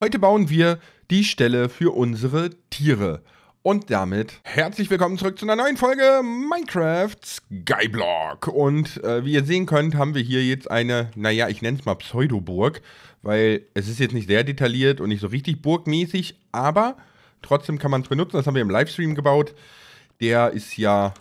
Heute bauen wir die Stelle für unsere Tiere. Und damit herzlich willkommen zurück zu einer neuen Folge Minecraft Skyblock. Und äh, wie ihr sehen könnt, haben wir hier jetzt eine, naja, ich nenne es mal Pseudoburg, weil es ist jetzt nicht sehr detailliert und nicht so richtig burgmäßig, aber trotzdem kann man es benutzen. Das haben wir im Livestream gebaut. Der ist ja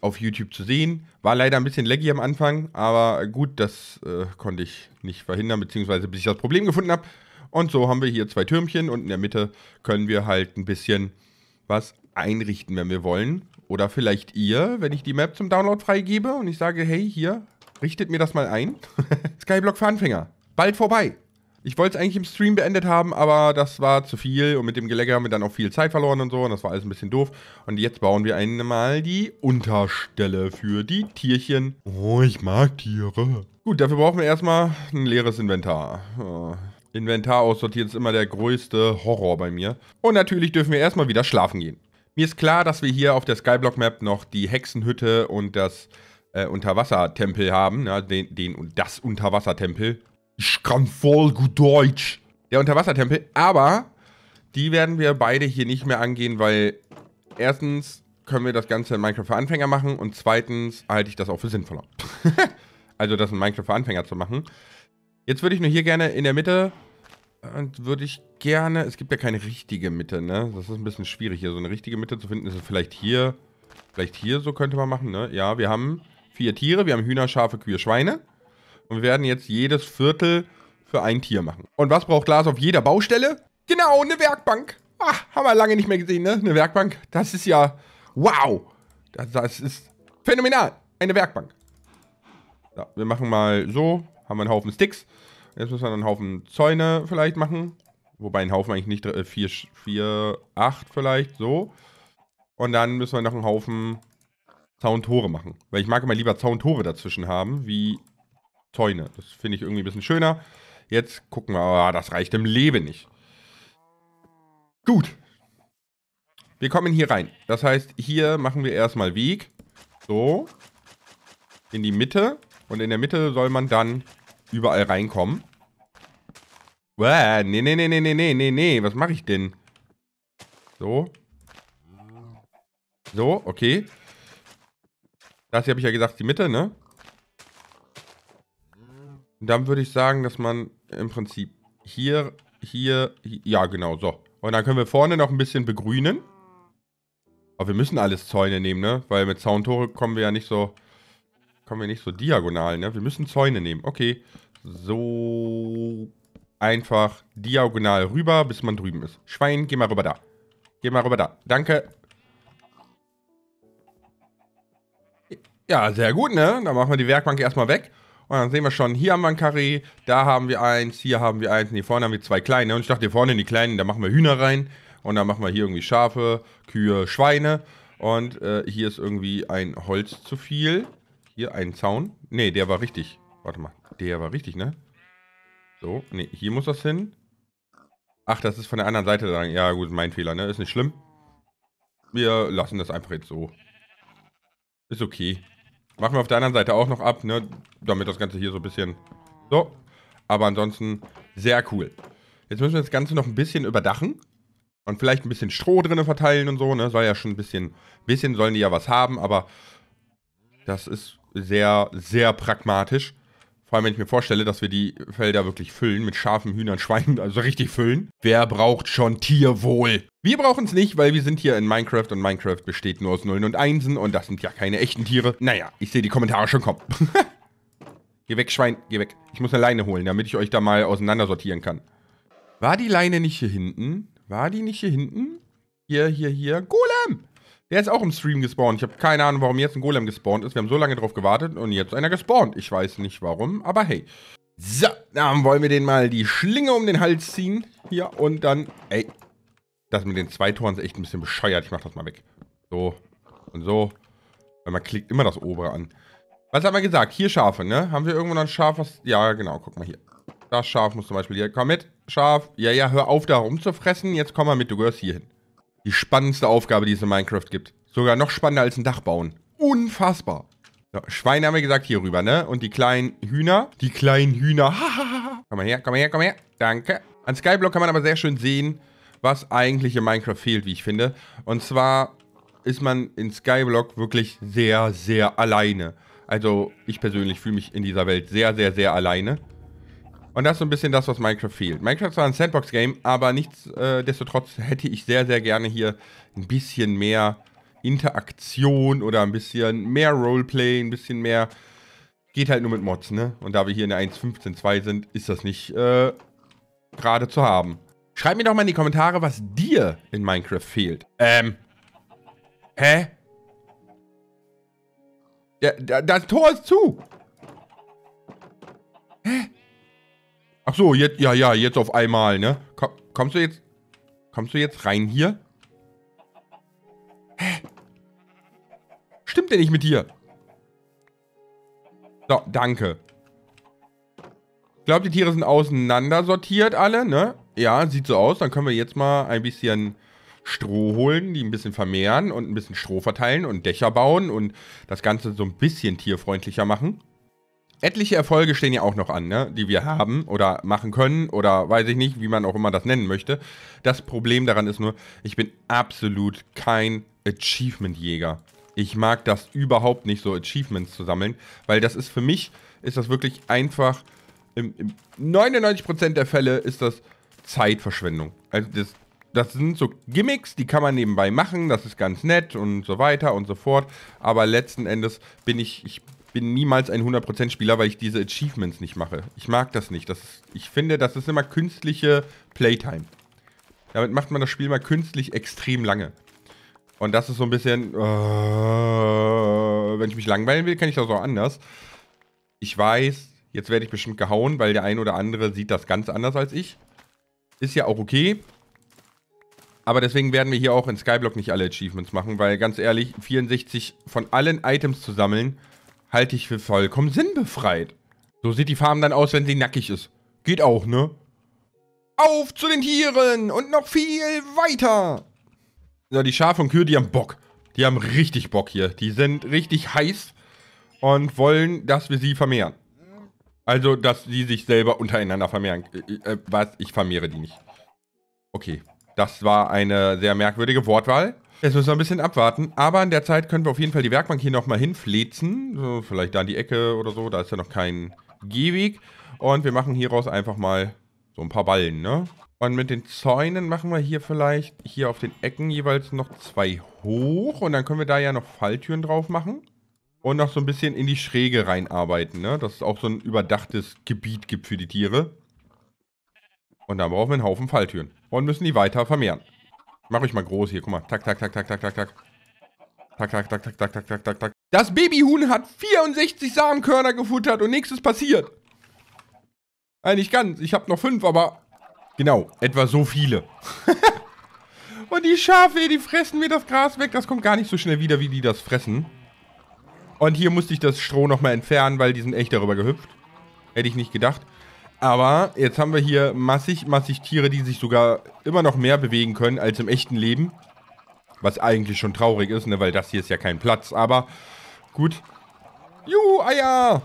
auf YouTube zu sehen. War leider ein bisschen laggy am Anfang, aber gut, das äh, konnte ich nicht verhindern, beziehungsweise bis ich das Problem gefunden habe. Und so haben wir hier zwei Türmchen und in der Mitte können wir halt ein bisschen was einrichten, wenn wir wollen. Oder vielleicht ihr, wenn ich die Map zum Download freigebe und ich sage, hey, hier, richtet mir das mal ein. Skyblock für Anfänger, bald vorbei. Ich wollte es eigentlich im Stream beendet haben, aber das war zu viel und mit dem Gelegger haben wir dann auch viel Zeit verloren und so und das war alles ein bisschen doof. Und jetzt bauen wir einmal die Unterstelle für die Tierchen. Oh, ich mag Tiere. Gut, dafür brauchen wir erstmal ein leeres Inventar. Oh. Inventar aussortieren ist immer der größte Horror bei mir. Und natürlich dürfen wir erstmal wieder schlafen gehen. Mir ist klar, dass wir hier auf der Skyblock Map noch die Hexenhütte und das äh, Unterwassertempel haben. Ja, ne? den, den und das Unterwassertempel. Ich kann voll gut Deutsch. Der Unterwassertempel. Aber die werden wir beide hier nicht mehr angehen, weil erstens können wir das Ganze in Minecraft für Anfänger machen und zweitens halte ich das auch für sinnvoller. also das in Minecraft für Anfänger zu machen. Jetzt würde ich nur hier gerne in der Mitte und würde ich gerne... Es gibt ja keine richtige Mitte, ne? Das ist ein bisschen schwierig hier. So eine richtige Mitte zu finden ist vielleicht hier... Vielleicht hier so könnte man machen, ne? Ja, wir haben vier Tiere. Wir haben Hühner, Schafe, Kühe, Schweine. Und wir werden jetzt jedes Viertel für ein Tier machen. Und was braucht Glas auf jeder Baustelle? Genau, eine Werkbank. Ah, haben wir lange nicht mehr gesehen, ne? Eine Werkbank. Das ist ja... Wow! Das, das ist phänomenal. Eine Werkbank. So, wir machen mal so. Haben wir einen Haufen Sticks. Jetzt müssen wir einen Haufen Zäune vielleicht machen. Wobei ein Haufen eigentlich nicht 4, äh, 4, 8 vielleicht, so. Und dann müssen wir noch einen Haufen Zauntore machen. Weil ich mag immer lieber Zauntore dazwischen haben, wie Zäune. Das finde ich irgendwie ein bisschen schöner. Jetzt gucken wir, oh, das reicht im Leben nicht. Gut. Wir kommen hier rein. Das heißt, hier machen wir erstmal Weg. So. In die Mitte. Und in der Mitte soll man dann überall reinkommen. Uah, nee, nee, nee, nee, nee, nee, nee, nee. Was mache ich denn? So. So, okay. Das hier habe ich ja gesagt, die Mitte, ne? Und dann würde ich sagen, dass man im Prinzip hier, hier, hier, ja genau, so. Und dann können wir vorne noch ein bisschen begrünen. Aber wir müssen alles Zäune nehmen, ne? Weil mit Zauntore kommen wir ja nicht so kommen wir nicht so diagonal, ne? Wir müssen Zäune nehmen. Okay. So einfach diagonal rüber, bis man drüben ist. Schwein, geh mal rüber da. Geh mal rüber da. Danke. Ja, sehr gut, ne? Dann machen wir die Werkbank erstmal weg. Und dann sehen wir schon, hier haben wir ein Karree, da haben wir eins, hier haben wir eins, und hier vorne haben wir zwei kleine. Und ich dachte, hier vorne in die kleinen, da machen wir Hühner rein. Und dann machen wir hier irgendwie Schafe, Kühe, Schweine. Und äh, hier ist irgendwie ein Holz zu viel. Hier einen Zaun. Ne, der war richtig. Warte mal. Der war richtig, ne? So, ne, hier muss das hin. Ach, das ist von der anderen Seite dran. Ja, gut, mein Fehler, ne? Ist nicht schlimm. Wir lassen das einfach jetzt so. Ist okay. Machen wir auf der anderen Seite auch noch ab, ne? Damit das Ganze hier so ein bisschen... So. Aber ansonsten sehr cool. Jetzt müssen wir das Ganze noch ein bisschen überdachen. Und vielleicht ein bisschen Stroh drinnen verteilen und so, ne? Soll ja schon ein bisschen... Bisschen sollen die ja was haben, aber... Das ist sehr, sehr pragmatisch. Vor allem, wenn ich mir vorstelle, dass wir die Felder wirklich füllen mit Schafen, Hühnern, Schweinen, also richtig füllen. Wer braucht schon Tierwohl? Wir brauchen es nicht, weil wir sind hier in Minecraft und Minecraft besteht nur aus Nullen und Einsen und das sind ja keine echten Tiere. Naja, ich sehe die Kommentare schon kommen. geh weg, Schwein, geh weg. Ich muss eine Leine holen, damit ich euch da mal auseinandersortieren kann. War die Leine nicht hier hinten? War die nicht hier hinten? Hier, hier, hier. Golem! Der ist auch im Stream gespawnt. Ich habe keine Ahnung, warum jetzt ein Golem gespawnt ist. Wir haben so lange drauf gewartet und jetzt einer gespawnt. Ich weiß nicht warum, aber hey. So, dann wollen wir den mal die Schlinge um den Hals ziehen. Hier und dann. Ey. Das mit den zwei Toren ist echt ein bisschen bescheuert. Ich mach das mal weg. So und so. Weil man klickt immer das obere an. Was haben wir gesagt? Hier Schafe, ne? Haben wir irgendwo noch ein Schaf, was. Ja, genau, guck mal hier. Das Schaf muss zum Beispiel hier. Komm mit, Schaf. Ja, ja, hör auf, da rumzufressen. Jetzt komm mal mit, du gehörst hier hin. Die spannendste Aufgabe, die es in Minecraft gibt. Sogar noch spannender als ein Dach bauen. Unfassbar. So, Schweine haben wir gesagt hier rüber, ne? Und die kleinen Hühner. Die kleinen Hühner. komm mal her, komm mal her, komm mal her. Danke. An Skyblock kann man aber sehr schön sehen, was eigentlich in Minecraft fehlt, wie ich finde. Und zwar ist man in Skyblock wirklich sehr, sehr alleine. Also ich persönlich fühle mich in dieser Welt sehr, sehr, sehr alleine. Und das ist so ein bisschen das, was Minecraft fehlt. Minecraft war ein Sandbox-Game, aber nichtsdestotrotz äh, hätte ich sehr, sehr gerne hier ein bisschen mehr Interaktion oder ein bisschen mehr Roleplay, ein bisschen mehr. Geht halt nur mit Mods, ne? Und da wir hier in der 1.15.2 sind, ist das nicht äh, gerade zu haben. Schreib mir doch mal in die Kommentare, was dir in Minecraft fehlt. Ähm. Hä? Ja, das Tor ist zu. Ach so, jetzt, ja, ja, jetzt auf einmal, ne? Komm, kommst du jetzt, kommst du jetzt rein hier? Hä? Stimmt denn nicht mit dir? So, danke. Ich glaube, die Tiere sind auseinandersortiert alle, ne? Ja, sieht so aus. Dann können wir jetzt mal ein bisschen Stroh holen, die ein bisschen vermehren und ein bisschen Stroh verteilen und Dächer bauen und das Ganze so ein bisschen tierfreundlicher machen etliche Erfolge stehen ja auch noch an, ne? die wir haben oder machen können oder weiß ich nicht, wie man auch immer das nennen möchte. Das Problem daran ist nur, ich bin absolut kein Achievement-Jäger. Ich mag das überhaupt nicht, so Achievements zu sammeln, weil das ist für mich, ist das wirklich einfach, im, im 99% der Fälle ist das Zeitverschwendung. Also das, das sind so Gimmicks, die kann man nebenbei machen, das ist ganz nett und so weiter und so fort. Aber letzten Endes bin ich, ich bin niemals ein 100%-Spieler, weil ich diese Achievements nicht mache. Ich mag das nicht. Das ist, ich finde, das ist immer künstliche Playtime. Damit macht man das Spiel mal künstlich extrem lange. Und das ist so ein bisschen, uh, wenn ich mich langweilen will, kann ich das auch anders. Ich weiß, jetzt werde ich bestimmt gehauen, weil der ein oder andere sieht das ganz anders als ich. Ist ja auch okay. Aber deswegen werden wir hier auch in Skyblock nicht alle Achievements machen, weil ganz ehrlich, 64 von allen Items zu sammeln, halte ich für vollkommen sinnbefreit. So sieht die Farm dann aus, wenn sie nackig ist. Geht auch, ne? Auf zu den Tieren und noch viel weiter! Ja, die Schafe und Kühe, die haben Bock. Die haben richtig Bock hier. Die sind richtig heiß und wollen, dass wir sie vermehren. Also, dass sie sich selber untereinander vermehren. Äh, äh, was? Ich vermehre die nicht. Okay. Das war eine sehr merkwürdige Wortwahl. Jetzt müssen wir ein bisschen abwarten, aber in der Zeit können wir auf jeden Fall die Werkbank hier nochmal hinflezen. So, vielleicht da in die Ecke oder so, da ist ja noch kein Gehweg. Und wir machen hieraus einfach mal so ein paar Ballen, ne? Und mit den Zäunen machen wir hier vielleicht hier auf den Ecken jeweils noch zwei hoch. Und dann können wir da ja noch Falltüren drauf machen. Und noch so ein bisschen in die Schräge reinarbeiten, ne? Dass es auch so ein überdachtes Gebiet gibt für die Tiere. Und dann brauchen wir einen Haufen Falltüren. Und müssen die weiter vermehren. Mach ich mal groß hier, guck mal. Tak, tak, tak, tak, tak, tak, tak. Tak, tak, tak, tak, tak, tak, tak, tak, tak. Das Babyhuhn hat 64 Samenkörner gefuttert und nichts ist passiert. Eigentlich ganz. Ich habe noch fünf, aber genau, etwa so viele. und die Schafe, die fressen mir das Gras weg. Das kommt gar nicht so schnell wieder, wie die das fressen. Und hier musste ich das Stroh nochmal entfernen, weil die sind echt darüber gehüpft. Hätte ich nicht gedacht. Aber jetzt haben wir hier massig, massig Tiere, die sich sogar immer noch mehr bewegen können als im echten Leben. Was eigentlich schon traurig ist, ne? weil das hier ist ja kein Platz. Aber gut. Juhu, Eier!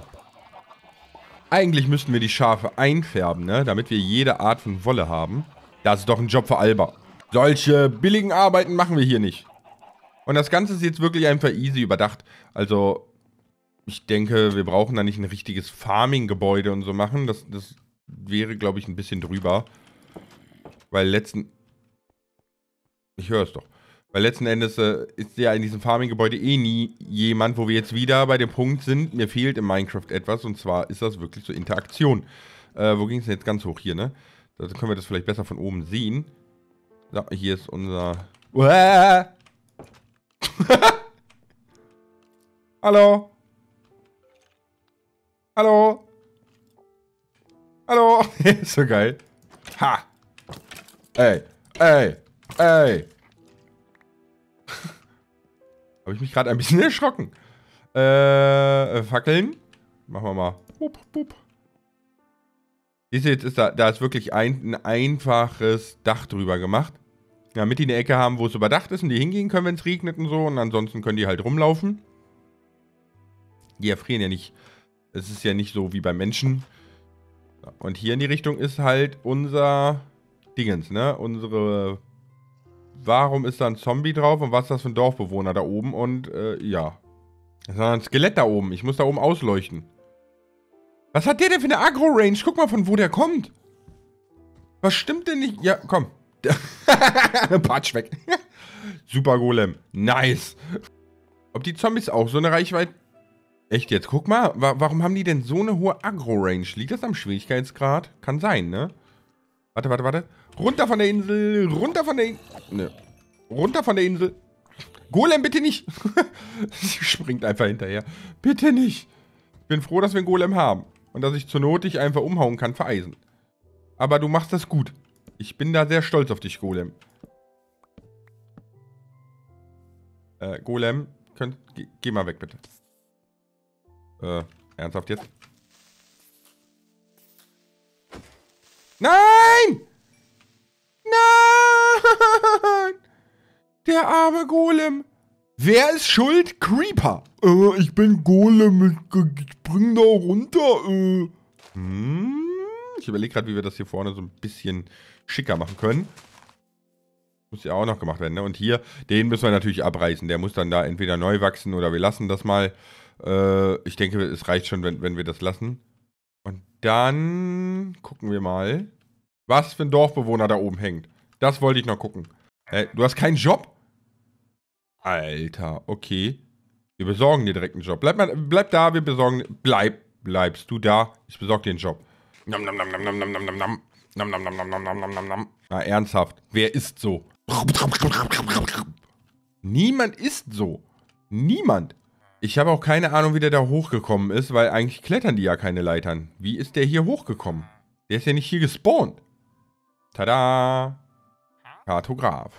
Eigentlich müssten wir die Schafe einfärben, ne? damit wir jede Art von Wolle haben. Das ist doch ein Job für Alba. Solche billigen Arbeiten machen wir hier nicht. Und das Ganze ist jetzt wirklich einfach easy überdacht. Also, ich denke, wir brauchen da nicht ein richtiges Farming-Gebäude und so machen. Das, das wäre, glaube ich, ein bisschen drüber. Weil letzten... Ich höre es doch. Weil letzten Endes äh, ist ja in diesem Farming-Gebäude eh nie jemand, wo wir jetzt wieder bei dem Punkt sind, mir fehlt in Minecraft etwas und zwar ist das wirklich so Interaktion. Äh, wo ging es denn jetzt ganz hoch hier, ne? Da können wir das vielleicht besser von oben sehen. So, hier ist unser... Hallo? Hallo? Hallo. so geil. Ha. Ey. Ey. Ey. Habe ich mich gerade ein bisschen erschrocken. Äh, äh, Fackeln. Machen wir mal. Bup, bup. Siehst du, jetzt ist da, da ist wirklich ein, ein einfaches Dach drüber gemacht. Damit die eine Ecke haben, wo es überdacht ist und die hingehen können, wenn es regnet und so. Und ansonsten können die halt rumlaufen. Die erfrieren ja nicht. Es ist ja nicht so wie beim Menschen, und hier in die Richtung ist halt unser Dingens, ne? Unsere. Warum ist da ein Zombie drauf und was ist das für ein Dorfbewohner da oben? Und äh, ja. Das ist ein Skelett da oben. Ich muss da oben ausleuchten. Was hat der denn für eine Agro-Range? Guck mal, von wo der kommt. Was stimmt denn nicht? Ja, komm. Patsch weg. Super Golem. Nice. Ob die Zombies auch so eine Reichweite Echt jetzt? Guck mal, wa warum haben die denn so eine hohe Agro-Range? Liegt das am Schwierigkeitsgrad? Kann sein, ne? Warte, warte, warte. Runter von der Insel, runter von der Insel. Ne. Runter von der Insel. Golem, bitte nicht. Sie springt einfach hinterher. Bitte nicht. Ich bin froh, dass wir einen Golem haben. Und dass ich zur Not dich einfach umhauen kann, vereisen. Aber du machst das gut. Ich bin da sehr stolz auf dich, Golem. Äh, Golem, könnt, geh, geh mal weg, bitte. Äh, ernsthaft jetzt? Nein! Nein! Der arme Golem. Wer ist schuld? Creeper. Äh, ich bin Golem. Ich spring da runter. Äh. Hm, ich überlege gerade, wie wir das hier vorne so ein bisschen schicker machen können. Muss ja auch noch gemacht werden. Ne? Und hier, den müssen wir natürlich abreißen. Der muss dann da entweder neu wachsen oder wir lassen das mal. Äh, ich denke, es reicht schon, wenn, wenn wir das lassen. Und dann gucken wir mal, was für ein Dorfbewohner da oben hängt. Das wollte ich noch gucken. Äh, du hast keinen Job? Alter, okay. Wir besorgen dir direkt einen Job. Bleib, mal, bleib da, wir besorgen. Bleib, bleibst du da. Ich besorge dir einen Job. Nam, nam, nam, nam, nam, nam, nam, nam. Nam, nam, nam, nam, nam, nam, nam, nam, nam. Na, ernsthaft. Wer ist so? Niemand ist so. Niemand. Ich habe auch keine Ahnung, wie der da hochgekommen ist, weil eigentlich klettern die ja keine Leitern. Wie ist der hier hochgekommen? Der ist ja nicht hier gespawnt. Tada! Kartograf.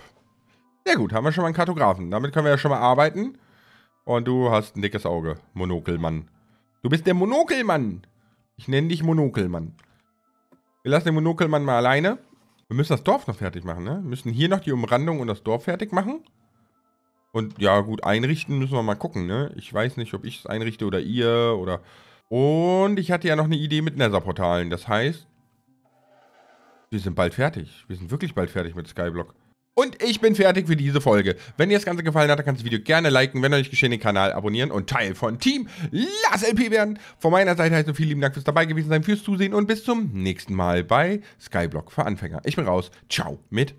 Sehr gut, haben wir schon mal einen Kartografen. Damit können wir ja schon mal arbeiten. Und du hast ein dickes Auge, Monokelmann. Du bist der Monokelmann. Ich nenne dich Monokelmann. Wir lassen den Monokelmann mal alleine. Wir müssen das Dorf noch fertig machen, ne? Wir müssen hier noch die Umrandung und das Dorf fertig machen. Und ja, gut, einrichten müssen wir mal gucken, ne? Ich weiß nicht, ob ich es einrichte oder ihr oder. Und ich hatte ja noch eine Idee mit Nether-Portalen. Das heißt, wir sind bald fertig. Wir sind wirklich bald fertig mit Skyblock. Und ich bin fertig für diese Folge. Wenn dir das Ganze gefallen hat, dann kannst du das Video gerne liken. Wenn euch geschehen, den Kanal abonnieren und Teil von Team Lass LP werden. Von meiner Seite heißt also vielen lieben Dank fürs dabei gewesen sein, fürs Zusehen und bis zum nächsten Mal bei Skyblock für Anfänger. Ich bin raus. Ciao mit